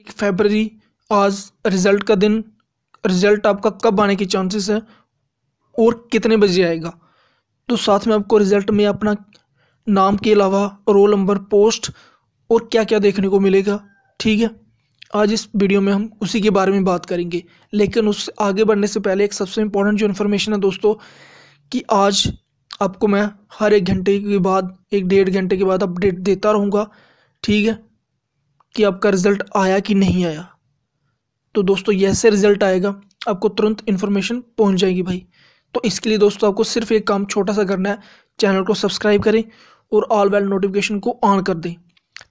एक फेबररी आज रिज़ल्ट का दिन रिज़ल्ट आपका कब आने की चांसेस है और कितने बजे आएगा तो साथ में आपको रिज़ल्ट में अपना नाम के अलावा रोल नंबर पोस्ट और क्या क्या देखने को मिलेगा ठीक है आज इस वीडियो में हम उसी के बारे में बात करेंगे लेकिन उससे आगे बढ़ने से पहले एक सबसे इम्पोर्टेंट जो इन्फॉर्मेशन है दोस्तों कि आज आपको मैं हर एक घंटे के बाद एक डेढ़ घंटे के बाद अपडेट देता रहूँगा ठीक है कि आपका रिज़ल्ट आया कि नहीं आया तो दोस्तों जैसे रिज़ल्ट आएगा आपको तुरंत इन्फॉर्मेशन पहुंच जाएगी भाई तो इसके लिए दोस्तों आपको सिर्फ एक काम छोटा सा करना है चैनल को सब्सक्राइब करें और ऑल वेल नोटिफिकेशन को ऑन कर दें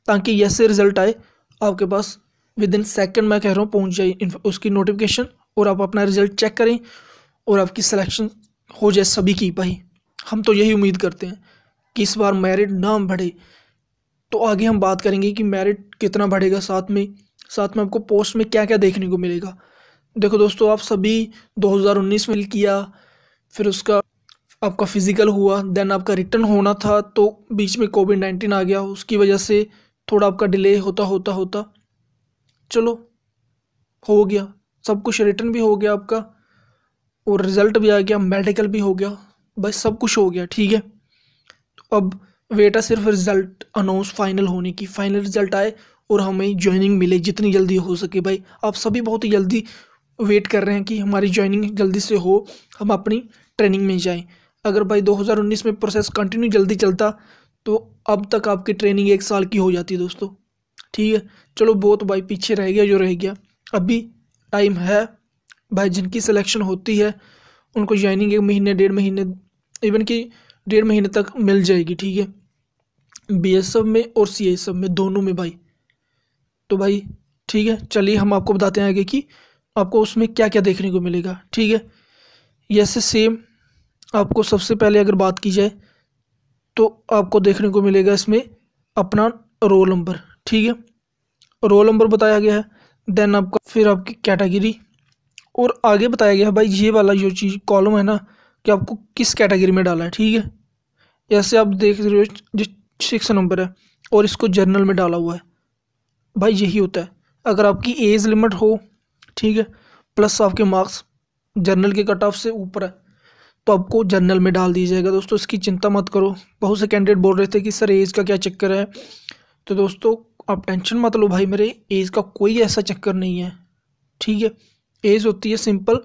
ताकि जैसे रिज़ल्ट आए आपके पास विद इन सेकेंड मैं कह रहा हूँ पहुँच जाए उसकी नोटिफिकेशन और आप अपना रिज़ल्ट चेक करें और आपकी सिलेक्शन हो जाए सभी की भाई हम तो यही उम्मीद करते हैं कि इस बार मेरिट ना बढ़े तो आगे हम बात करेंगे कि मेरिट कितना बढ़ेगा साथ में साथ में आपको पोस्ट में क्या क्या देखने को मिलेगा देखो दोस्तों आप सभी 2019 में किया फिर उसका आपका फ़िज़िकल हुआ देन आपका रिटर्न होना था तो बीच में कोविड नाइन्टीन आ गया उसकी वजह से थोड़ा आपका डिले होता होता होता चलो हो गया सब कुछ रिटर्न भी हो गया आपका और रिज़ल्ट भी आ गया मेडिकल भी हो गया बस सब कुछ हो गया ठीक है तो अब वेटा सिर्फ रिज़ल्ट अनाउंस फाइनल होने की फाइनल रिज़ल्ट आए और हमें ज्वाइनिंग मिले जितनी जल्दी हो सके भाई आप सभी बहुत ही जल्दी वेट कर रहे हैं कि हमारी ज्वाइनिंग जल्दी से हो हम अपनी ट्रेनिंग में जाएं अगर भाई 2019 में प्रोसेस कंटिन्यू जल्दी चलता तो अब तक आपकी ट्रेनिंग एक साल की हो जाती दोस्तों ठीक है चलो बहुत भाई पीछे रह गया जो रह गया अभी टाइम है भाई जिनकी सिलेक्शन होती है उनको ज्वाइनिंग एक महीने डेढ़ महीने इवन कि डेढ़ महीने तक मिल जाएगी ठीक है बी में और सी में दोनों में भाई तो भाई ठीक है चलिए हम आपको बताते हैं आगे कि आपको उसमें क्या क्या देखने को मिलेगा ठीक है जैसे सेम आपको सबसे पहले अगर बात की जाए तो आपको देखने को मिलेगा इसमें अपना रोल नंबर ठीक है रोल नंबर बताया गया है देन आपका फिर आपकी कैटेगरी और आगे बताया गया है भाई ये वाला जो चीज़ कॉलम है ना कि आपको किस कैटेगरी में डाला है ठीक है जैसे आप देख रहे हो जिस सिक्स नंबर है और इसको जर्नल में डाला हुआ है भाई यही होता है अगर आपकी एज लिमिट हो ठीक है प्लस आपके मार्क्स जर्नल के कट ऑफ से ऊपर है तो आपको जर्नल में डाल दिया जाएगा दोस्तों इसकी चिंता मत करो बहुत से कैंडिडेट बोल रहे थे कि सर एज का क्या चक्कर है तो दोस्तों आप टेंशन मत लो भाई मेरे एज का कोई ऐसा चक्कर नहीं है ठीक है एज होती है सिंपल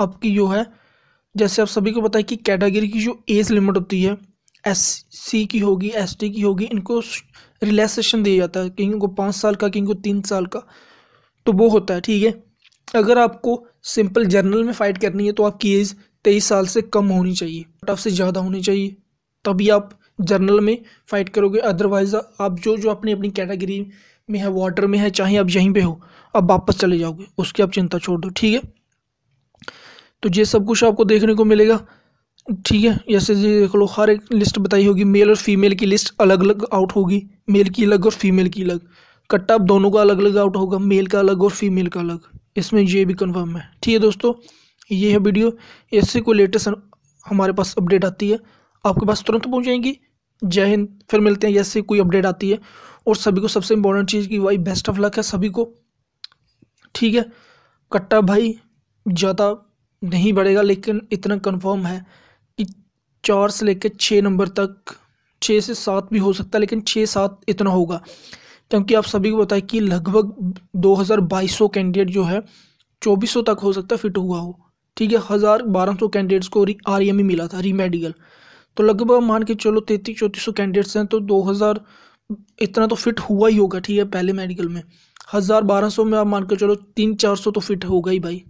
आपकी जो है जैसे आप सभी को पता है कि कैटेगरी की जो एज लिमिट होती है एस सी की होगी एस टी की होगी इनको रिलैक्सेशन दिया जाता है किंग को पाँच साल का किंग को तीन साल का तो वो होता है ठीक है अगर आपको सिंपल जर्नल में फ़ाइट करनी है तो आपकी एज तेईस साल से कम होनी चाहिए टफ से ज़्यादा होनी चाहिए तभी आप जर्नल में फ़ाइट करोगे अदरवाइज़ आप जो जो अपनी अपनी कैटेगरी में है वाटर में है चाहे आप यहीं पे हो अब वापस चले जाओगे उसकी आप चिंता छोड़ दो ठीक है तो ये सब कुछ आपको देखने को मिलेगा ठीक है जैसे देख लो हर एक लिस्ट बताई होगी मेल और फीमेल की लिस्ट अलग अलग आउट होगी मेल की अलग और फीमेल की अलग कट्टा अब दोनों का अलग अलग आउट होगा मेल का अलग और फीमेल का अलग इसमें ये भी कन्फर्म है ठीक है दोस्तों ये है वीडियो इससे कोई लेटेस्ट हमारे पास अपडेट आती है आपके पास तुरंत पहुँच जाएंगी जय हिंद फिर मिलते हैं जैसे कोई अपडेट आती है और सभी को सबसे इम्पोर्टेंट चीज़ की भाई बेस्ट ऑफ लक है सभी को ठीक है कट्टा भाई ज़्यादा नहीं बढ़ेगा लेकिन इतना कन्फर्म है चार से लेकर छः नंबर तक छः से सात भी हो सकता है लेकिन छः सात इतना होगा क्योंकि आप सभी को बताएं कि लगभग दो हज़ार बाईस सौ कैंडिडेट जो है चौबीस सौ तक हो सकता है फिट हुआ हो ठीक है हज़ार बारह सौ कैंडिडेट्स को आर एम मिला था रीमेडिकल तो लगभग मान के चलो तैंतीस चौंतीस सौ कैंडिडेट्स हैं तो दो हज़ार इतना तो फिट हुआ ही होगा ठीक है पहले मेडिकल में हज़ार बारह सौ में आप मान के चलो तीन चार सौ तो फिट होगा ही भाई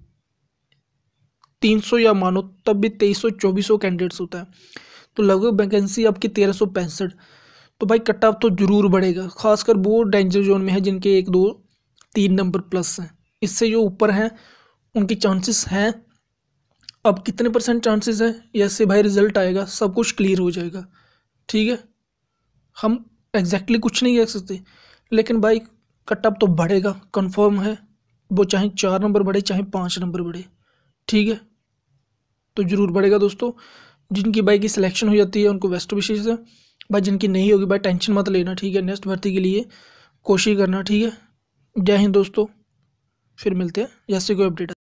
तीन सौ या मानो तब भी तेईस सौ चौबीस सौ कैंडिडेट्स होता है तो लगभग वैकेंसी आपकी तेरह सौ पैंसठ तो भाई कट ऑफ तो ज़रूर बढ़ेगा खासकर वो डेंजर जोन में है जिनके एक दो तीन नंबर प्लस हैं इससे जो ऊपर हैं उनके चांसेस हैं अब कितने परसेंट चांसेस हैं ऐसे भाई रिजल्ट आएगा सब कुछ क्लियर हो जाएगा ठीक है हम एग्जैक्टली exactly कुछ नहीं कह सकते लेकिन भाई कट ऑफ तो बढ़ेगा कंफर्म है वो चाहे चार नंबर बढ़े चाहे पाँच नंबर बढ़े ठीक है तो ज़रूर बढ़ेगा दोस्तों जिनकी बाइक की सिलेक्शन हो जाती है उनको बेस्ट विशेष है भाई जिनकी नहीं होगी भाई टेंशन मत लेना ठीक है नेक्स्ट भर्ती के लिए कोशिश करना ठीक है जय हिंद दोस्तों फिर मिलते हैं जैसे कोई अपडेट